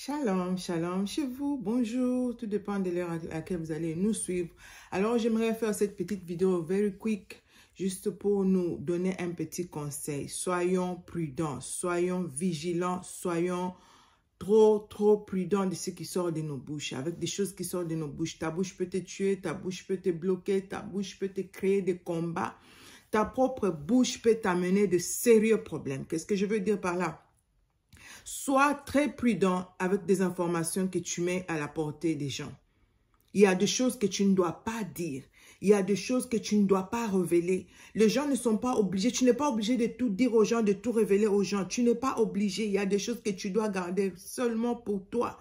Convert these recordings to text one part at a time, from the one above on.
Shalom, shalom chez vous, bonjour, tout dépend de l'heure à laquelle vous allez nous suivre. Alors j'aimerais faire cette petite vidéo very quick, juste pour nous donner un petit conseil. Soyons prudents, soyons vigilants, soyons trop, trop prudents de ce qui sort de nos bouches, avec des choses qui sortent de nos bouches. Ta bouche peut te tuer, ta bouche peut te bloquer, ta bouche peut te créer des combats. Ta propre bouche peut t'amener de sérieux problèmes. Qu'est-ce que je veux dire par là? Sois très prudent avec des informations que tu mets à la portée des gens. Il y a des choses que tu ne dois pas dire. Il y a des choses que tu ne dois pas révéler. Les gens ne sont pas obligés. Tu n'es pas obligé de tout dire aux gens, de tout révéler aux gens. Tu n'es pas obligé. Il y a des choses que tu dois garder seulement pour toi.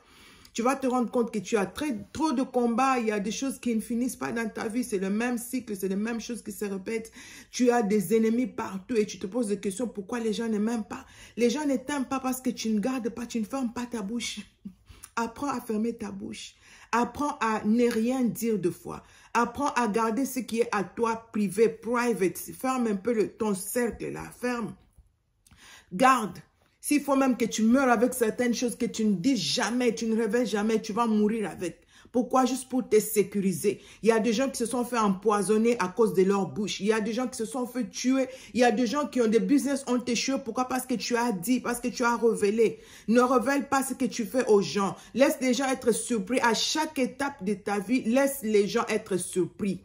Tu vas te rendre compte que tu as très, trop de combats, il y a des choses qui ne finissent pas dans ta vie, c'est le même cycle, c'est les mêmes choses qui se répètent. Tu as des ennemis partout et tu te poses des questions pourquoi les gens ne m'aiment pas. Les gens ne t'aiment pas parce que tu ne gardes pas, tu ne fermes pas ta bouche. Apprends à fermer ta bouche. Apprends à ne rien dire de fois. Apprends à garder ce qui est à toi privé, private. Ferme un peu ton cercle là, ferme. Garde, s'il faut même que tu meurs avec certaines choses que tu ne dis jamais, tu ne révèles jamais, tu vas mourir avec. Pourquoi juste pour te sécuriser Il y a des gens qui se sont fait empoisonner à cause de leur bouche. Il y a des gens qui se sont fait tuer. Il y a des gens qui ont des business, ont échoué. Pourquoi Parce que tu as dit, parce que tu as révélé. Ne révèle pas ce que tu fais aux gens. Laisse les gens être surpris. À chaque étape de ta vie, laisse les gens être surpris.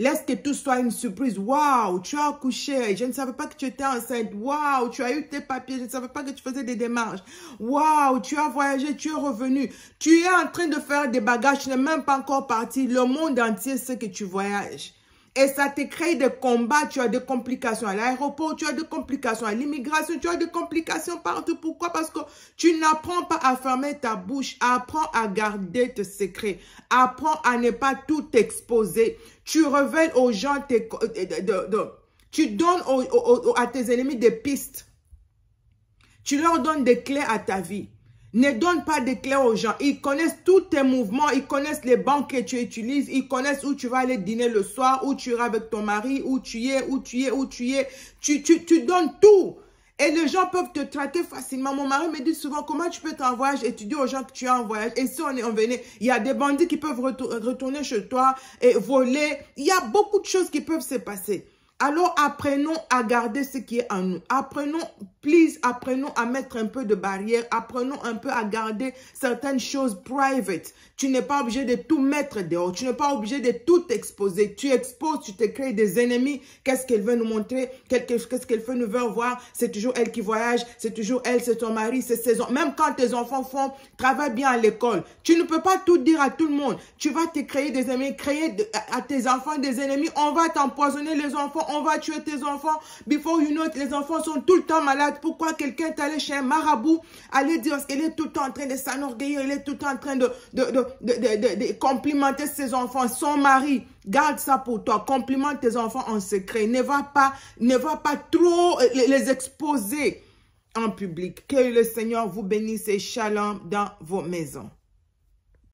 Laisse que tout soit une surprise. Waouh, tu as accouché. Je ne savais pas que tu étais enceinte. Waouh, tu as eu tes papiers. Je ne savais pas que tu faisais des démarches. Waouh, tu as voyagé, tu es revenu. Tu es en train de faire des bagages. Tu n'es même pas encore parti. Le monde entier sait que tu voyages. Et ça te crée des combats, tu as des complications. À l'aéroport, tu as des complications. À l'immigration, tu as des complications partout. Pourquoi? Parce que tu n'apprends pas à fermer ta bouche. Apprends à garder tes secrets. Apprends à ne pas tout exposer. Tu révèles aux gens tes... tu donnes à tes ennemis des pistes. Tu leur donnes des clés à ta vie. Ne donne pas de clés aux gens. Ils connaissent tous tes mouvements. Ils connaissent les banques que tu utilises. Ils connaissent où tu vas aller dîner le soir, où tu iras avec ton mari, où tu es, où tu es, où tu es. Tu, tu, donnes tout. Et les gens peuvent te traiter facilement. Mon mari me dit souvent, comment tu peux en voyage et tu dis aux gens que tu es en voyage. Et si on est en venait, il y a des bandits qui peuvent retourner chez toi et voler. Il y a beaucoup de choses qui peuvent se passer. Alors apprenons à garder ce qui est en nous. Apprenons please, apprenons à mettre un peu de barrière, apprenons un peu à garder certaines choses private. Tu n'es pas obligé de tout mettre dehors, tu n'es pas obligé de tout exposer. Tu exposes, tu te crées des ennemis. Qu'est-ce qu'elle veut nous montrer? Qu'est-ce qu'elle veut nous voir? C'est toujours elle qui voyage, c'est toujours elle, c'est ton mari, c'est saison. Même quand tes enfants font, travaillent bien à l'école. Tu ne peux pas tout dire à tout le monde. Tu vas te créer des ennemis, créer à tes enfants des ennemis. On va t'empoisonner les enfants, on va tuer tes enfants. Before you know, les enfants sont tout le temps malades pourquoi quelqu'un est allé chez un marabout, aller dire, qu'il est tout le temps en train de s'enorgueillir, il est tout en train de, de, complimenter ses enfants, son mari. Garde ça pour toi. Complimente tes enfants en secret. Ne va pas, ne va pas trop les exposer en public. Que le Seigneur vous bénisse et shalom dans vos maisons.